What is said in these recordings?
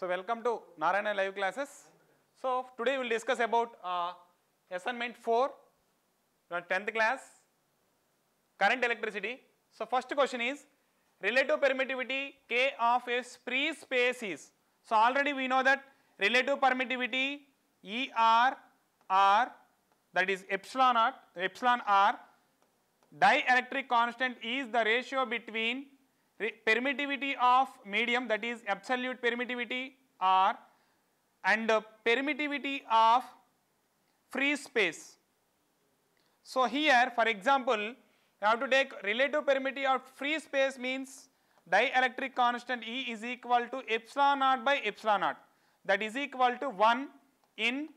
So welcome to Narayana Live Classes. So today we'll discuss about uh, assignment 4, 10th class, current electricity. So first question is relative permittivity K of a free space is. So already we know that relative permittivity ER R that is epsilon r, epsilon r dielectric constant is the ratio between permittivity of medium that is absolute permittivity R and uh, permittivity of free space. So, here for example, I have to take relative permittivity of free space means dielectric constant E is equal to epsilon naught by epsilon naught that is equal to 1 in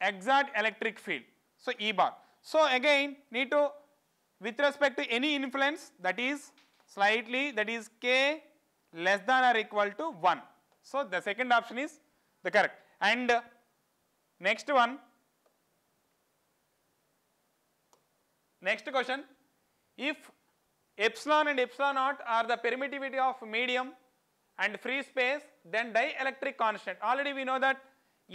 exact electric field. So, E bar. So, again need to with respect to any influence that is slightly that is k less than or equal to 1. So, the second option is the correct and next one next question if epsilon and epsilon naught are the permittivity of medium and free space then dielectric constant already we know that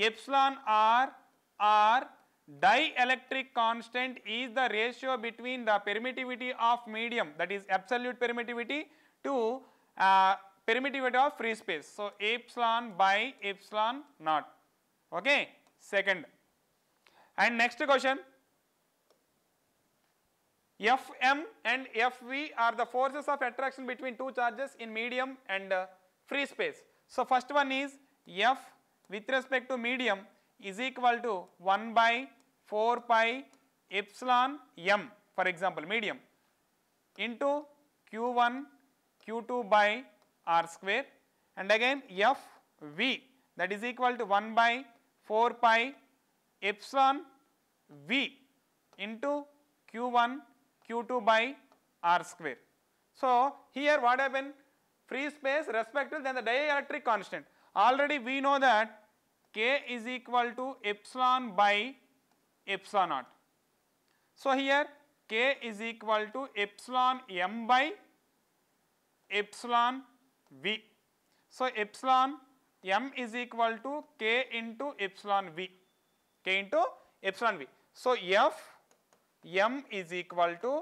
epsilon r r Dielectric constant is the ratio between the permittivity of medium that is absolute permittivity to uh, permittivity of free space. So, epsilon by epsilon naught. Okay. Second. And next question. Fm and Fv are the forces of attraction between two charges in medium and uh, free space. So, first one is F with respect to medium is equal to 1 by 4 pi epsilon m for example medium into q1 q2 by r square and again f v that is equal to 1 by 4 pi epsilon v into q1 q2 by r square. So, here what happened free space respectively, than the dielectric constant already we know that k is equal to epsilon by epsilon naught. So, here k is equal to epsilon m by epsilon v. So, epsilon m is equal to k into epsilon v, k into epsilon v. So, f m is equal to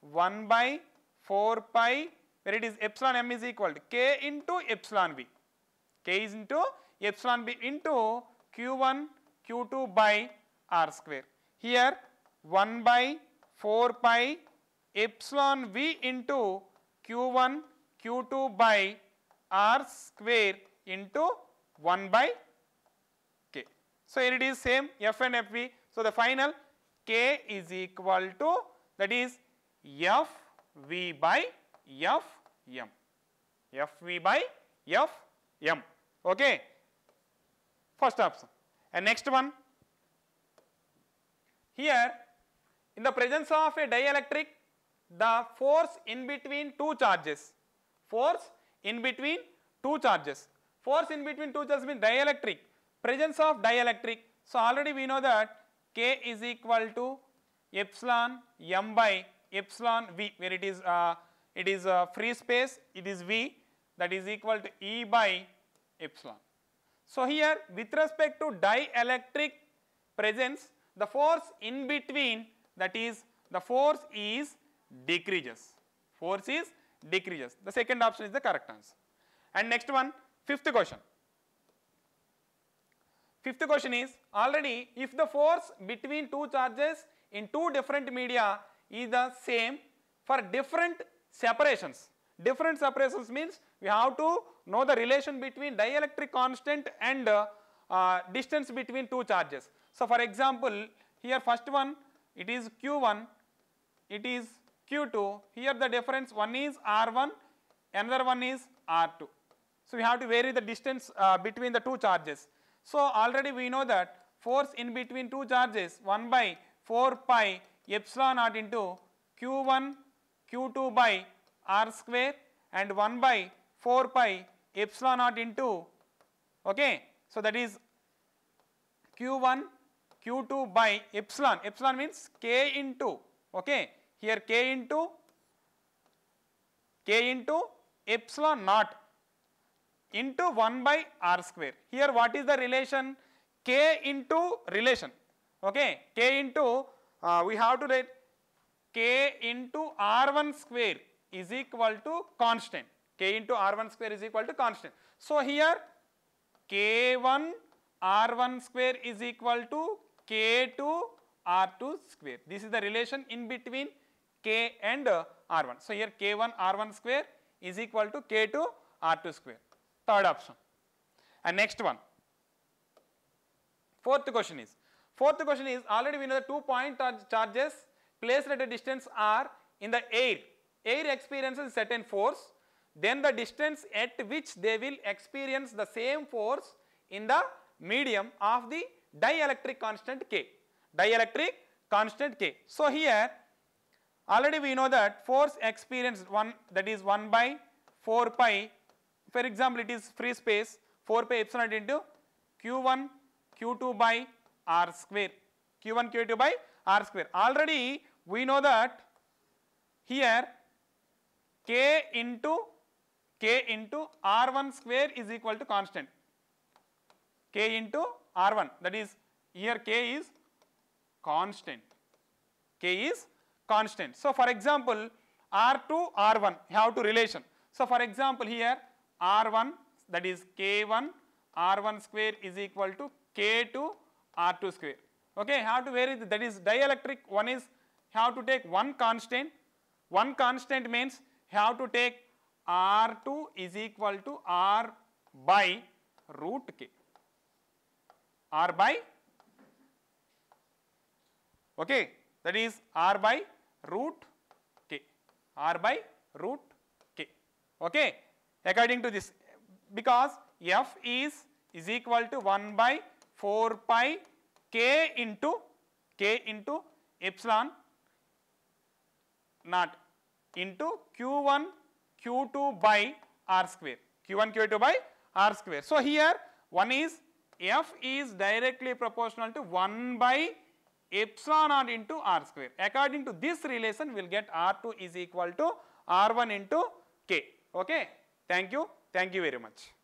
1 by 4 pi where it is epsilon m is equal to k into epsilon v, k is into epsilon b into q1 q2 by r square. Here 1 by 4 pi epsilon v into q1 q2 by r square into 1 by k. So, it is same f and fv. So, the final k is equal to that is f v by f m f v by f m okay first option. And next one, here in the presence of a dielectric, the force in between two charges, force in between two charges, force in between two charges means dielectric, presence of dielectric. So, already we know that K is equal to epsilon m by epsilon V where it is, uh, it is a uh, free space, it is V that is equal to E by epsilon. So, here with respect to dielectric presence the force in between that is the force is decreases, force is decreases. The second option is the correct answer. And next one, fifth question. Fifth question is already if the force between two charges in two different media is the same for different separations Different separations means we have to know the relation between dielectric constant and uh, uh, distance between two charges. So, for example, here first one it is q1, it is q2, here the difference one is r1, another one is r2. So, we have to vary the distance uh, between the two charges. So, already we know that force in between two charges 1 by 4 pi epsilon naught into q1 q2 by r square and 1 by 4 pi epsilon naught into okay. So, that is q1 q2 by epsilon epsilon means k into okay here k into k into epsilon naught into 1 by r square here what is the relation k into relation okay k into uh, we have to write k into r1 square is equal to constant. K into R1 square is equal to constant. So here K1 R1 square is equal to K2 R2 square. This is the relation in between K and uh, R1. So here K1 R1 square is equal to K2 R2 square. Third option. And next one. Fourth question is. Fourth question is already we know the two point charges placed at a distance r in the air air experiences certain force, then the distance at which they will experience the same force in the medium of the dielectric constant K, dielectric constant K. So, here already we know that force experienced 1 that is 1 by 4 pi for example it is free space 4 pi epsilon into q1 q2 by r square q1 q2 by r square already we know that here k into k into r1 square is equal to constant k into r1 that is here k is constant k is constant. So, for example, r2 r1 have to relation. So, for example, here r1 that is k1 r1 square is equal to k2 r2 square okay have to vary that is dielectric one is have to take one constant one constant means have to take R2 is equal to R by root k. R by okay that is R by root k. R by root k okay according to this because F is is equal to 1 by 4 pi k into k into epsilon naught into q1 q2 by r square q1 q2 by r square. So, here one is f is directly proportional to 1 by epsilon naught into r square. According to this relation, we will get r2 is equal to r1 into k. Okay. Thank you. Thank you very much.